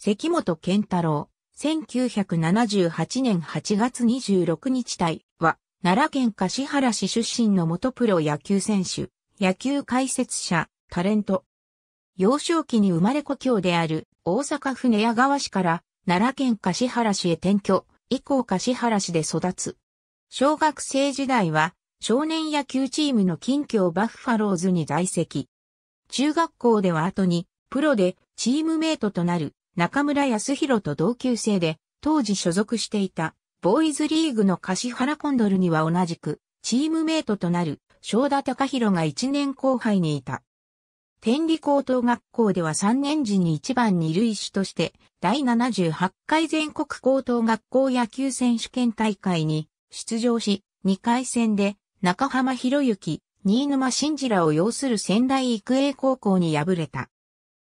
関本健太郎、1978年8月26日対は、奈良県橿原市出身の元プロ野球選手、野球解説者、タレント。幼少期に生まれ故郷である大阪府寝屋川市から奈良県橿原市へ転居、以降橿原市で育つ。小学生時代は少年野球チームの近況バッファローズに在籍。中学校では後にプロでチームメイトとなる中村康弘と同級生で、当時所属していた、ボーイズリーグの柏原コンドルには同じく、チームメイトとなる、正田隆弘が1年後輩にいた。天理高等学校では3年時に1番二塁手として、第78回全国高等学校野球選手権大会に出場し、2回戦で中浜博之、新沼真二らを擁する仙台育英高校に敗れた。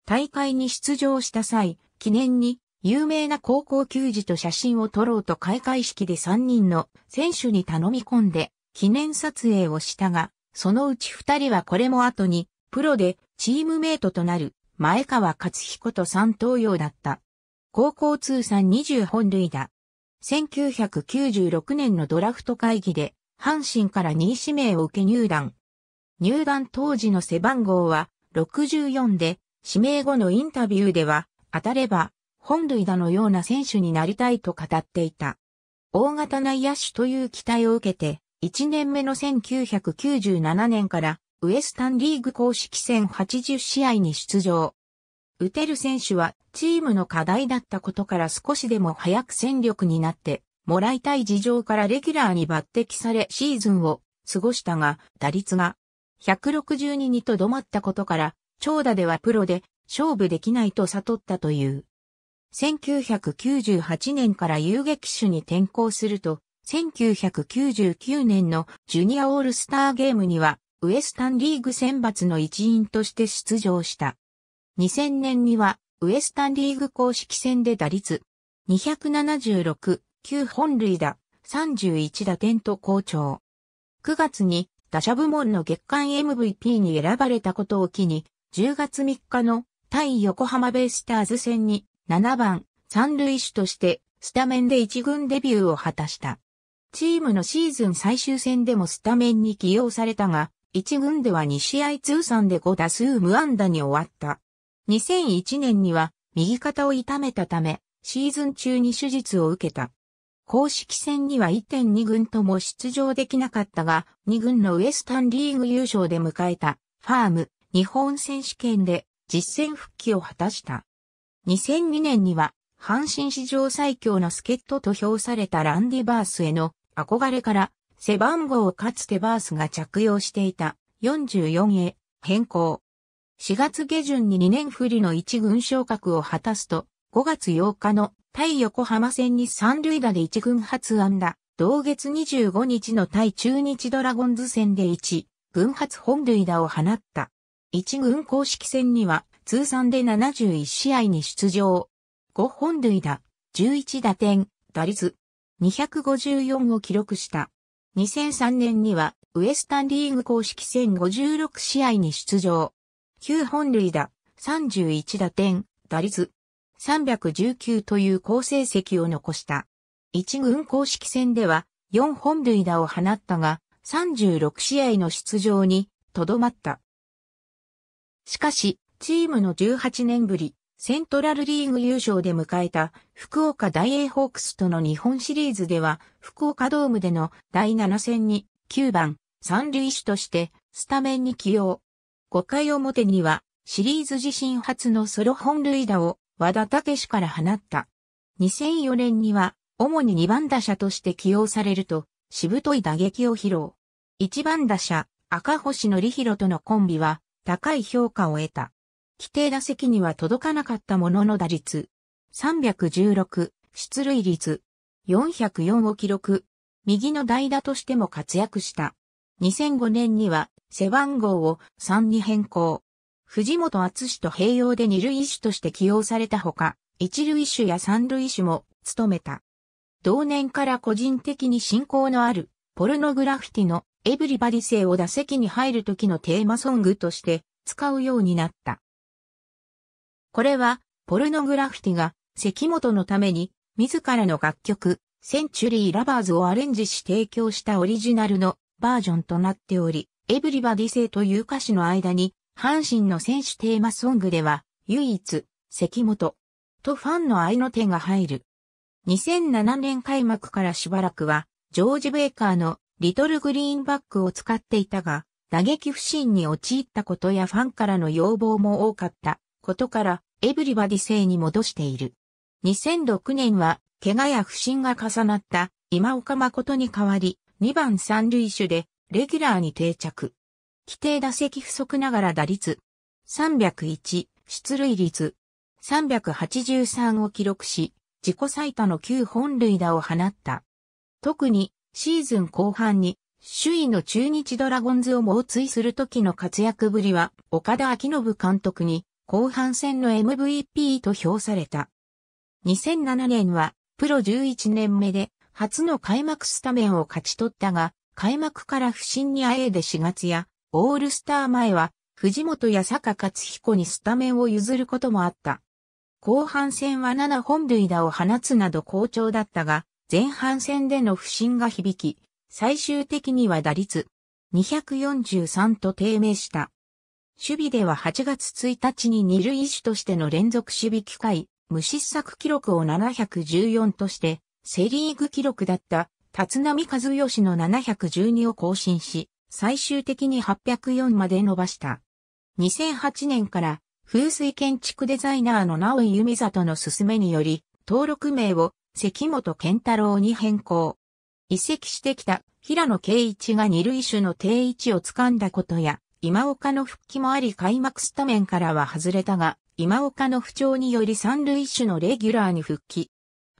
大会に出場した際、記念に有名な高校球児と写真を撮ろうと開会式で3人の選手に頼み込んで記念撮影をしたが、そのうち2人はこれも後にプロでチームメイトとなる前川勝彦と三東洋だった。高校通算20本塁打。1996年のドラフト会議で阪神から2位指名を受け入団。入団当時の背番号は64で、指名後のインタビューでは、当たれば、本塁打のような選手になりたいと語っていた。大型内野手という期待を受けて、1年目の1997年からウエスタンリーグ公式戦80試合に出場。打てる選手はチームの課題だったことから少しでも早く戦力になってもらいたい事情からレギュラーに抜擢されシーズンを過ごしたが打率が162にとどまったことから長打ではプロで勝負できないと悟ったという。1998年から遊撃手に転向すると、1999年のジュニアオールスターゲームには、ウエスタンリーグ選抜の一員として出場した。2000年には、ウエスタンリーグ公式戦で打率、276、9本塁打、31打点と好調。9月に打者部門の月間 MVP に選ばれたことを機に、10月3日の対横浜ベイスターズ戦に7番三塁手としてスタメンで一軍デビューを果たした。チームのシーズン最終戦でもスタメンに起用されたが、一軍では2試合通算で5打数無安打に終わった。2001年には右肩を痛めたため、シーズン中に手術を受けた。公式戦には1.2軍とも出場できなかったが、2軍のウエスタンリーグ優勝で迎えた、ファーム、日本選手権で実戦復帰を果たした。2002年には、阪神史上最強の助っ人と評されたランディ・バースへの憧れから、背番号をかつてバースが着用していた44へ変更。4月下旬に2年不利の1軍昇格を果たすと、5月8日の対横浜戦に三塁打で1軍発安打、同月25日の対中日ドラゴンズ戦で1、軍発本塁打を放った。1軍公式戦には通算で71試合に出場。5本塁打、11打点、打率、254を記録した。2003年にはウエスタンリーグ公式戦56試合に出場。9本塁打、31打点、打率、319という好成績を残した。1軍公式戦では4本塁打を放ったが、36試合の出場にとどまった。しかし、チームの18年ぶり、セントラルリーグ優勝で迎えた福岡大英ホークスとの日本シリーズでは、福岡ドームでの第7戦に9番、三塁手としてスタメンに起用。5回表には、シリーズ自身初のソロ本塁打を和田武史から放った。2004年には、主に2番打者として起用されると、しぶとい打撃を披露。1番打者、赤星ひろとのコンビは、高い評価を得た。規定打席には届かなかったものの打率。316、出塁率。404を記録。右の代打としても活躍した。2005年には背番号を3に変更。藤本厚史と併用で二塁手として起用されたほか、一塁手や三塁手も務めた。同年から個人的に信仰のあるポルノグラフィティのエブリバディ性を打席に入る時のテーマソングとして使うようになった。これは、ポルノグラフィティが関本のために自らの楽曲、センチュリー・ラバーズをアレンジし提供したオリジナルのバージョンとなっており、エブリバディ性という歌詞の間に、阪神の選手テーマソングでは、唯一、関本、とファンの愛の手が入る。2007年開幕からしばらくは、ジョージ・ベイカーのリトルグリーンバックを使っていたが、打撃不振に陥ったことやファンからの要望も多かったことから、エブリバディ制に戻している。2006年は、怪我や不振が重なった今岡誠に代わり、2番三塁手で、レギュラーに定着。規定打席不足ながら打率。301、出塁率。383を記録し、自己最多の9本塁打を放った。特にシーズン後半に首位の中日ドラゴンズを猛追する時の活躍ぶりは、岡田明信監督に、後半戦の MVP と評された。2007年は、プロ11年目で、初の開幕スタメンを勝ち取ったが、開幕から不振にあえいで4月や、オールスター前は、藤本や坂勝彦にスタメンを譲ることもあった。後半戦は7本塁打を放つなど好調だったが、前半戦での不振が響き、最終的には打率243と低迷した。守備では8月1日に二塁手としての連続守備機会、無失策記録を714として、セリーグ記録だった立浪和義の712を更新し、最終的に804まで伸ばした。2008年から風水建築デザイナーの直井由美里の勧めにより、登録名を関本健太郎に変更。移籍してきた平野圭一が二塁手の定位置を掴んだことや、今岡の復帰もあり開幕スタメンからは外れたが、今岡の不調により三塁手のレギュラーに復帰。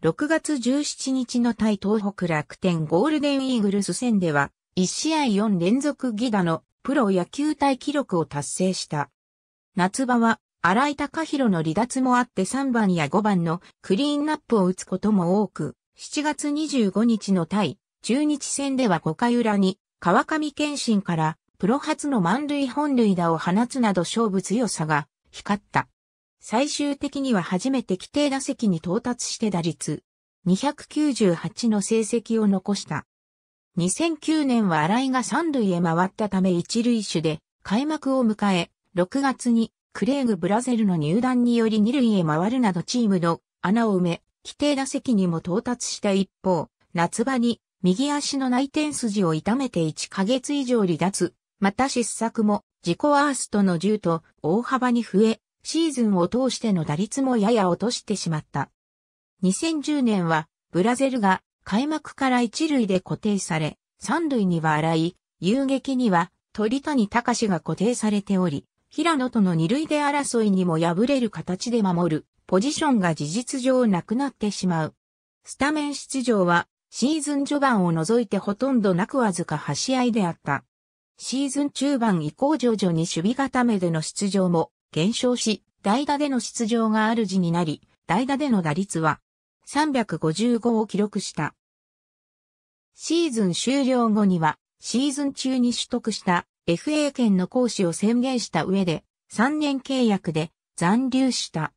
6月17日の対東北楽天ゴールデンイーグルス戦では、1試合4連続ギガのプロ野球対記録を達成した。夏場は新井隆弘の離脱もあって3番や5番のクリーンナップを打つことも多く、7月25日の対中日戦では5回裏に川上健信からプロ初の満塁本塁打を放つなど勝負強さが光った。最終的には初めて規定打席に到達して打率298の成績を残した。2009年は新井が三塁へ回ったため一塁手で開幕を迎え、6月にクレーグ・ブラゼルの入団により二塁へ回るなどチームの穴を埋め、規定打席にも到達した一方、夏場に右足の内転筋を痛めて1ヶ月以上離脱、また失策も自己ワーストの10と大幅に増え、シーズンを通しての打率もやや落としてしまった。2010年はブラゼルが開幕から一塁で固定され、三塁には荒い、遊撃には鳥谷隆が固定されており、平野との二塁で争いにも敗れる形で守る、ポジションが事実上なくなってしまう。スタメン出場は、シーズン序盤を除いてほとんどなくわずか8試合であった。シーズン中盤以降徐々に守備固めでの出場も減少し、代打での出場が主になり、代打での打率は355を記録した。シーズン終了後には、シーズン中に取得した FA 権の行使を宣言した上で、3年契約で残留した。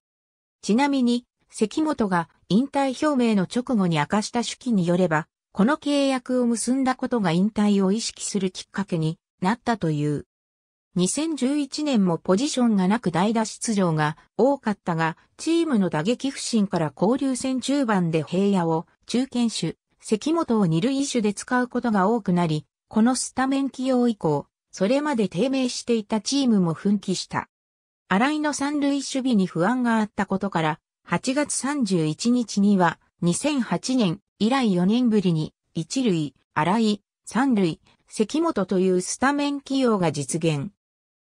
ちなみに、関本が引退表明の直後に明かした手記によれば、この契約を結んだことが引退を意識するきっかけになったという。2011年もポジションがなく代打出場が多かったが、チームの打撃不振から交流戦中盤で平野を中堅手、関本を二塁手で使うことが多くなり、このスタメン起用以降、それまで低迷していたチームも奮起した。新井の三塁守備に不安があったことから、8月31日には、2008年以来4年ぶりに、一塁、新井、三塁、関本というスタメン起用が実現。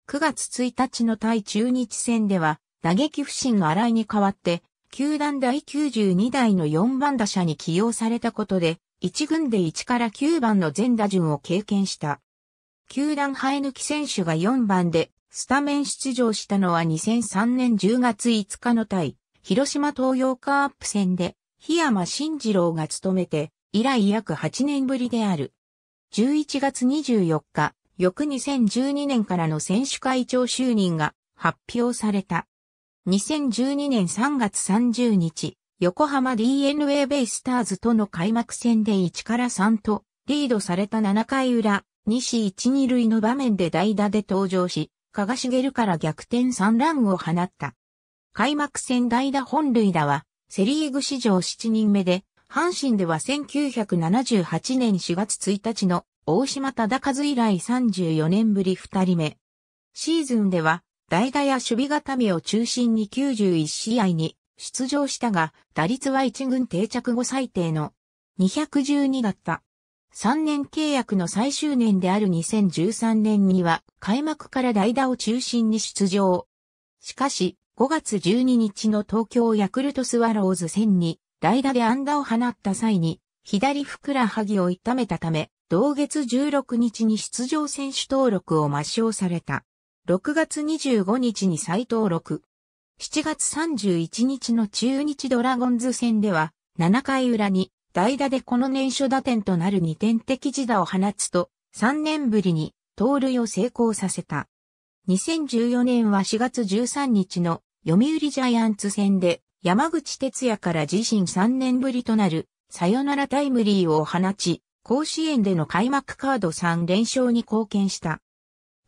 9月1日の対中日戦では、打撃不振の新井に代わって、球団第92代の4番打者に起用されたことで、1軍で1から9番の全打順を経験した。球団生え抜き選手が4番で、スタメン出場したのは2003年10月5日の対、広島東洋カープ戦で、檜山慎二郎が務めて、以来約8年ぶりである。11月24日、翌2012年からの選手会長就任が発表された。2012年3月30日、横浜 DNA ベイスターズとの開幕戦で1から3とリードされた7回裏、西一二塁の場面で代打で登場し、加賀茂から逆転三ランを放った。開幕戦代打本塁打は、セリーグ史上7人目で、阪神では1978年4月1日の大島忠和以来34年ぶり2人目。シーズンでは、代打や守備固めを中心に91試合に出場したが、打率は1軍定着後最低の212だった。3年契約の最終年である2013年には開幕から代打を中心に出場。しかし、5月12日の東京ヤクルトスワローズ戦に代打で安打を放った際に左ふくらはぎを痛めたため、同月16日に出場選手登録を抹消された。6月25日に再登録。7月31日の中日ドラゴンズ戦では、7回裏に代打でこの年初打点となる2点的自打を放つと、3年ぶりに盗塁を成功させた。2014年は4月13日の読売ジャイアンツ戦で山口哲也から自身3年ぶりとなるサヨナラタイムリーを放ち、甲子園での開幕カード3連勝に貢献した。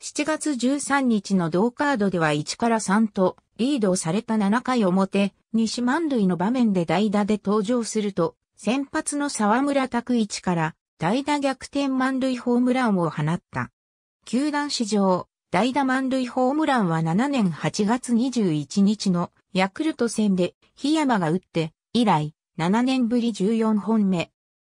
7月13日の同カードでは1から3とリードされた7回表、西満塁の場面で代打で登場すると、先発の沢村拓一から代打逆転満塁ホームランを放った。球団史上、代打満塁ホームランは7年8月21日のヤクルト戦で檜山が打って以来7年ぶり14本目。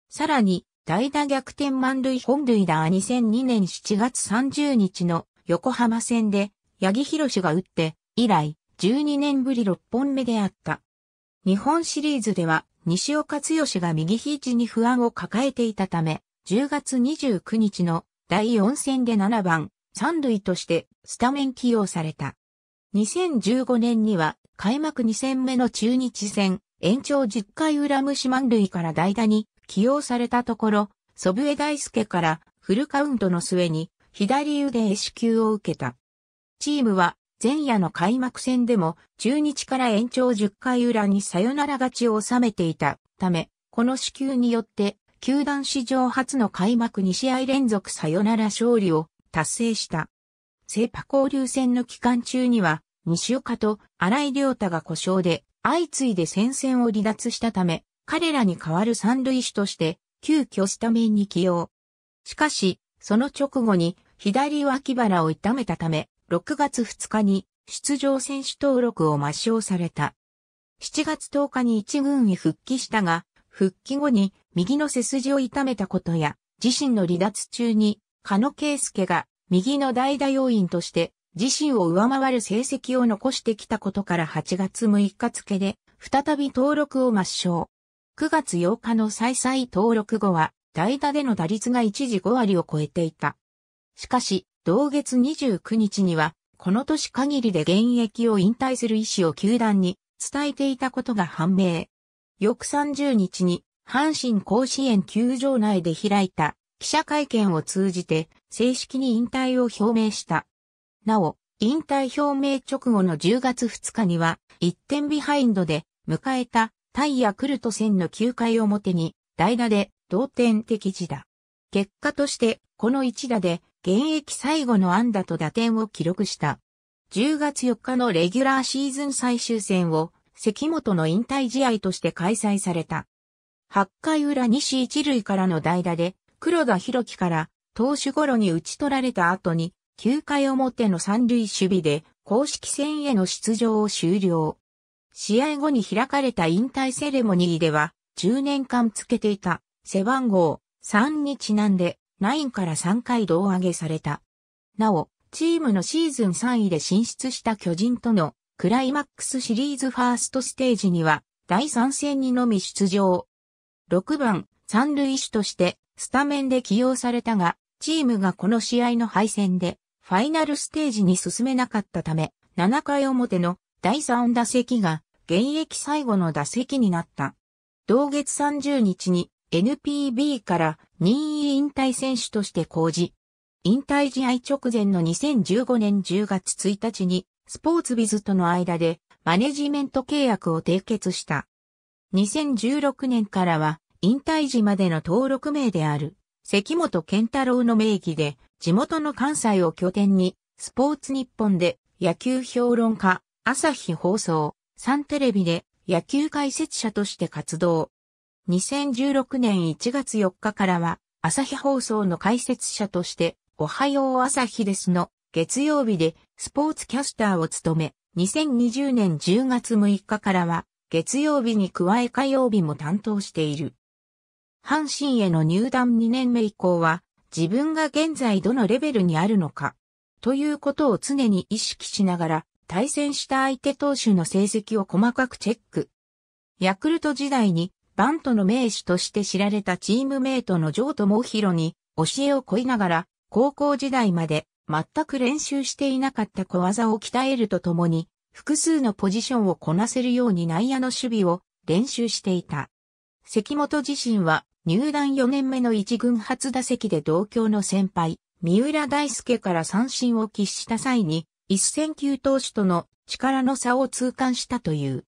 さらに代打逆転満塁本塁打は2002年7月30日の横浜戦で八木博が打って以来12年ぶり6本目であった。日本シリーズでは西岡剛が右肘に不安を抱えていたため、10月29日の第4戦で7番、三塁としてスタメン起用された。2015年には開幕2戦目の中日戦、延長10回裏虫満塁から代打に起用されたところ、祖父江大輔からフルカウントの末に左腕へ支給を受けた。チームは前夜の開幕戦でも中日から延長10回裏にサヨナラ勝ちを収めていたため、この支給によって球団史上初の開幕2試合連続サヨナラ勝利を達成した。セーパ交流戦の期間中には、西岡と荒井良太が故障で相次いで戦線を離脱したため、彼らに代わる三塁手として急遽スタメンに起用。しかし、その直後に左脇腹を痛めたため、6月2日に出場選手登録を抹消された。7月10日に一軍へ復帰したが、復帰後に右の背筋を痛めたことや、自身の離脱中に、加野圭介が右の代打要員として自身を上回る成績を残してきたことから8月6日付で再び登録を抹消。9月8日の再々登録後は代打での打率が一時5割を超えていた。しかし、同月29日には、この年限りで現役を引退する意思を球団に伝えていたことが判明。翌30日に、阪神甲子園球場内で開いた記者会見を通じて正式に引退を表明した。なお、引退表明直後の10月2日には1点ビハインドで迎えたタイヤクルト戦の9回表に代打で同点的時だ。結果としてこの一打で現役最後の安打と打点を記録した。10月4日のレギュラーシーズン最終戦を関本の引退試合として開催された。8回裏西一塁からの代打で黒田博樹から投手頃に打ち取られた後に9回表の三塁守備で公式戦への出場を終了。試合後に開かれた引退セレモニーでは10年間つけていた背番号3にちなんで9から3回胴上げされた。なお、チームのシーズン3位で進出した巨人とのクライマックスシリーズファーストステージには第3戦にのみ出場。6番、三塁手としてスタメンで起用されたが、チームがこの試合の敗戦でファイナルステージに進めなかったため、7回表の第3打席が現役最後の打席になった。同月30日に NPB から任意引退選手として講じ、引退試合直前の2015年10月1日に、スポーツビズとの間でマネジメント契約を締結した。2016年からは、引退時までの登録名である、関本健太郎の名義で、地元の関西を拠点に、スポーツ日本で野球評論家、朝日放送、サンテレビで野球解説者として活動。2016年1月4日からは、朝日放送の解説者として、おはよう朝日ですの月曜日でスポーツキャスターを務め、2020年10月6日からは、月曜日に加え火曜日も担当している。阪神への入団2年目以降は、自分が現在どのレベルにあるのか、ということを常に意識しながら、対戦した相手投手の成績を細かくチェック。ヤクルト時代にバントの名手として知られたチームメイトのジョート・モヒロに教えを乞いながら高校時代まで全く練習していなかった小技を鍛えるとともに複数のポジションをこなせるように内野の守備を練習していた。関本自身は入団4年目の一軍初打席で同郷の先輩、三浦大輔から三振を喫した際に、一戦級投手との力の差を痛感したという。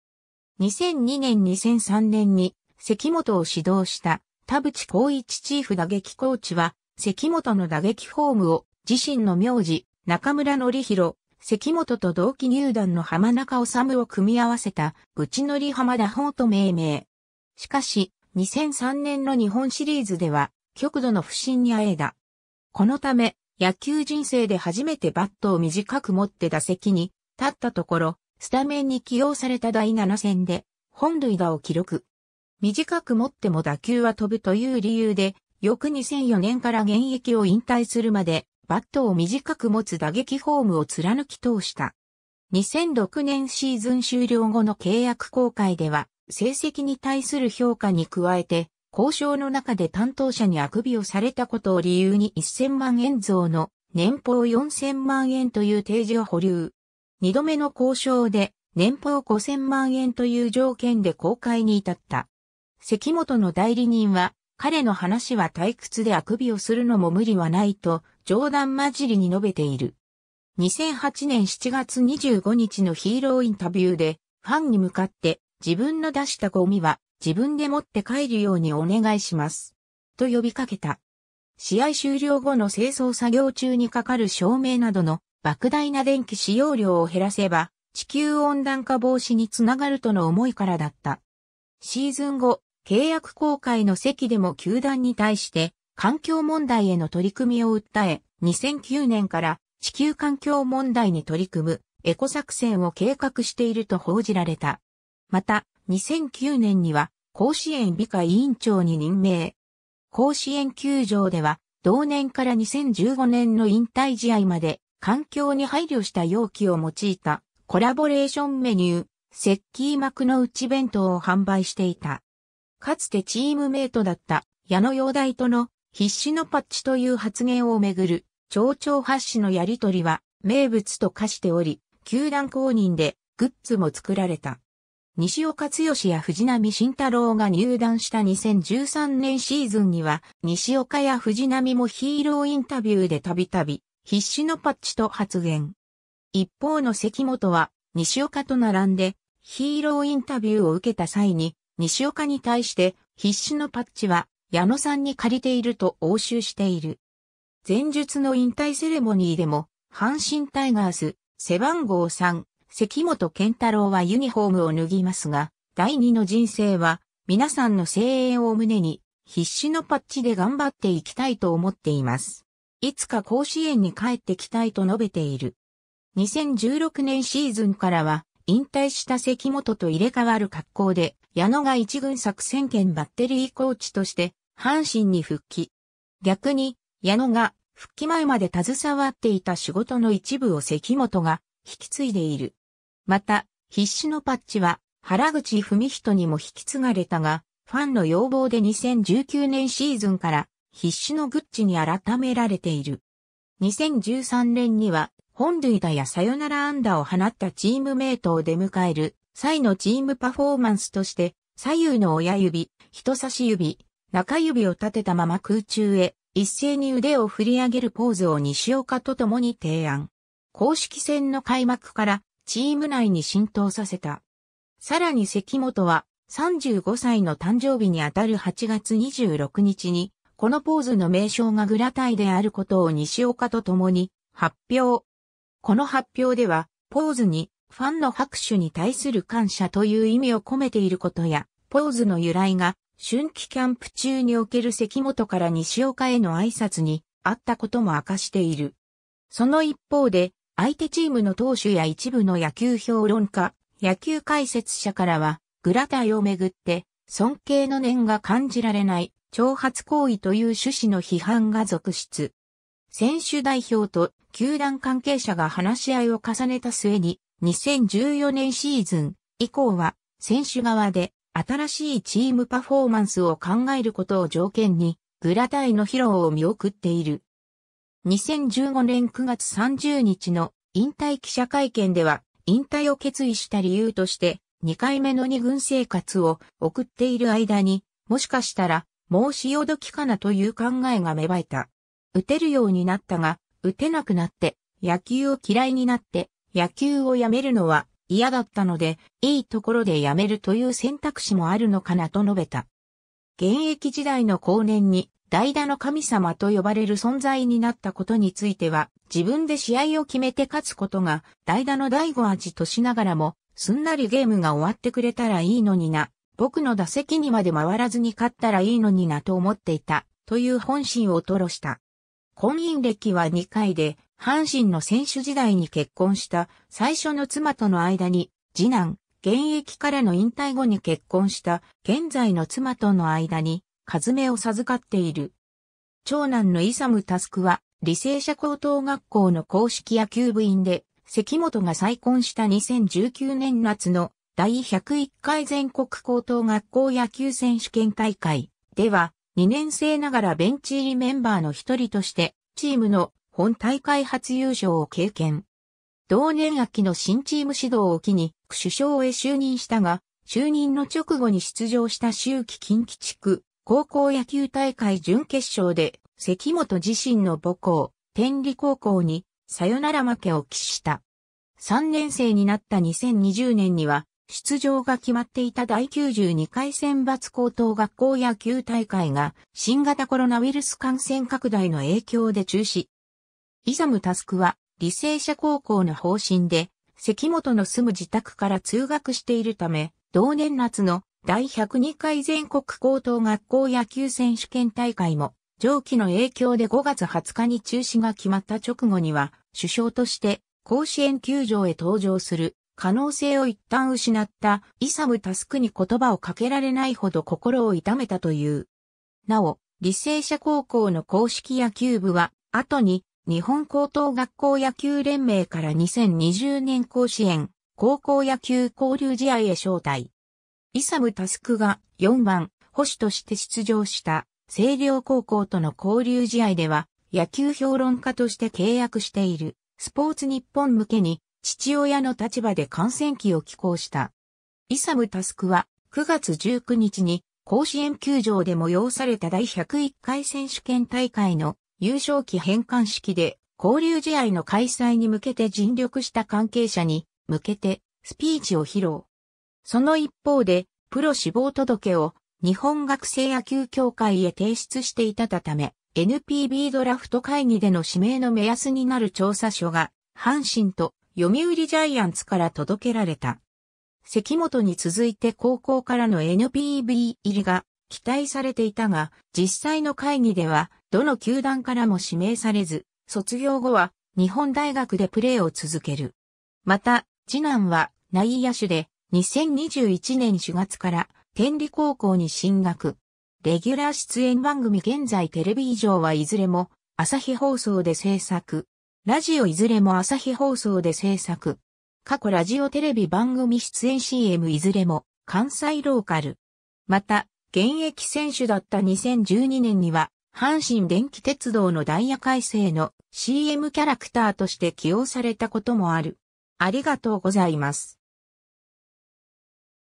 2002年2003年に関本を指導した田淵光一チーフ打撃コーチは、関本の打撃フォームを自身の名字、中村則弘、関本と同期入団の浜中治を組み合わせた、うちのり浜田法と命名。しかし、2003年の日本シリーズでは、極度の不振にあえだ。このため、野球人生で初めてバットを短く持って打席に立ったところ、スタメンに起用された第7戦で、本塁打を記録。短く持っても打球は飛ぶという理由で、翌2004年から現役を引退するまで、バットを短く持つ打撃フォームを貫き通した。2006年シーズン終了後の契約公開では、成績に対する評価に加えて、交渉の中で担当者にあくびをされたことを理由に1000万円増の年俸4000万円という提示を保留。二度目の交渉で年俸5000万円という条件で公開に至った。関本の代理人は、彼の話は退屈であくびをするのも無理はないと、冗談交じりに述べている。2008年7月25日のヒーローインタビューで、ファンに向かって、自分の出したゴミは、自分で持って帰るようにお願いします。と呼びかけた。試合終了後の清掃作業中にかかる照明などの莫大な電気使用量を減らせば、地球温暖化防止につながるとの思いからだった。シーズン後、契約公開の席でも球団に対して環境問題への取り組みを訴え、2009年から地球環境問題に取り組むエコ作戦を計画していると報じられた。また、2009年には甲子園美化委員長に任命。甲子園球場では同年から2015年の引退試合まで環境に配慮した容器を用いたコラボレーションメニュー、石器膜の内弁当を販売していた。かつてチームメイトだった矢野陽大との必死のパッチという発言をめぐる、町長発誌のやりとりは名物と化しており、球団公認でグッズも作られた。西岡剛や藤波慎太郎が入団した2013年シーズンには、西岡や藤波もヒーローインタビューでたびたび、必死のパッチと発言。一方の関本は、西岡と並んで、ヒーローインタビューを受けた際に、西岡に対して必死のパッチは矢野さんに借りていると応酬している。前述の引退セレモニーでも、阪神タイガース、背番号3、関本健太郎はユニフォームを脱ぎますが、第二の人生は、皆さんの声援を胸に、必死のパッチで頑張っていきたいと思っています。いつか甲子園に帰ってきたいと述べている。2016年シーズンからは、引退した関本と入れ替わる格好で、矢野が一軍作戦権バッテリーコーチとして、阪神に復帰。逆に、矢野が復帰前まで携わっていた仕事の一部を関本が引き継いでいる。また、必死のパッチは原口文人にも引き継がれたが、ファンの要望で2019年シーズンから必死のグッチに改められている。2013年には本塁打やサヨナラ安打を放ったチームメイトを出迎える際のチームパフォーマンスとして、左右の親指、人差し指、中指を立てたまま空中へ、一斉に腕を振り上げるポーズを西岡と共に提案。公式戦の開幕からチーム内に浸透させた。さらに関本は35歳の誕生日にあたる8月26日に、このポーズの名称がグラタイであることを西岡と共に発表。この発表では、ポーズにファンの拍手に対する感謝という意味を込めていることや、ポーズの由来が、春季キャンプ中における関本から西岡への挨拶にあったことも明かしている。その一方で、相手チームの投手や一部の野球評論家、野球解説者からは、グラタイをめぐって、尊敬の念が感じられない、挑発行為という趣旨の批判が続出。選手代表と球団関係者が話し合いを重ねた末に、2014年シーズン以降は選手側で新しいチームパフォーマンスを考えることを条件にグラタイの披露を見送っている。2015年9月30日の引退記者会見では引退を決意した理由として2回目の2軍生活を送っている間にもしかしたらもう潮時かなという考えが芽生えた。打てるようになったが、打てなくなって、野球を嫌いになって、野球をやめるのは嫌だったので、いいところでやめるという選択肢もあるのかなと述べた。現役時代の後年に代打の神様と呼ばれる存在になったことについては、自分で試合を決めて勝つことが代打の第五味としながらも、すんなりゲームが終わってくれたらいいのにな、僕の打席にまで回らずに勝ったらいいのになと思っていた、という本心を吐露した。婚姻歴は2回で、阪神の選手時代に結婚した最初の妻との間に、次男、現役からの引退後に結婚した現在の妻との間に、和めを授かっている。長男のイサム・タスクは、理性者高等学校の公式野球部員で、関本が再婚した2019年夏の第101回全国高等学校野球選手権大会では、2年生ながらベンチ入りメンバーの一人として、チームの本大会初優勝を経験。同年秋の新チーム指導を機に、首相へ就任したが、就任の直後に出場した秋季近畿地区、高校野球大会準決勝で、関本自身の母校、天理高校に、さよなら負けを喫した。3年生になった2020年には、出場が決まっていた第92回選抜高等学校野球大会が新型コロナウイルス感染拡大の影響で中止、イザムタスクは、理性者高校の方針で、関本の住む自宅から通学しているため、同年夏の第102回全国高等学校野球選手権大会も、上記の影響で5月20日に中止が決まった直後には、首相として甲子園球場へ登場する可能性を一旦失ったイサム・タスクに言葉をかけられないほど心を痛めたという。なお、理性者高校の公式野球部は、後に日本高等学校野球連盟から2020年甲子園、高校野球交流試合へ招待。イサム・タスクが4番、保守として出場した清涼高校との交流試合では、野球評論家として契約している、スポーツ日本向けに、父親の立場で感染期を寄稿した。イサム・タスクは、9月19日に、甲子園球場で催された第101回選手権大会の優勝期返還式で交流試合の開催に向けて尽力した関係者に向けてスピーチを披露。その一方で、プロ志望届を日本学生野球協会へ提出していたため、NPB ドラフト会議での指名の目安になる調査書が、阪神と読売ジャイアンツから届けられた。関本に続いて高校からの NPB 入りが期待されていたが、実際の会議ではどの球団からも指名されず、卒業後は日本大学でプレーを続ける。また、次男は内野手で2021年4月から天理高校に進学。レギュラー出演番組現在テレビ以上はいずれも朝日放送で制作。ラジオいずれも朝日放送で制作。過去ラジオテレビ番組出演 CM いずれも関西ローカル。また、現役選手だった2012年には阪神電気鉄道のダイヤ改正の CM キャラクターとして起用されたこともある。ありがとうございます。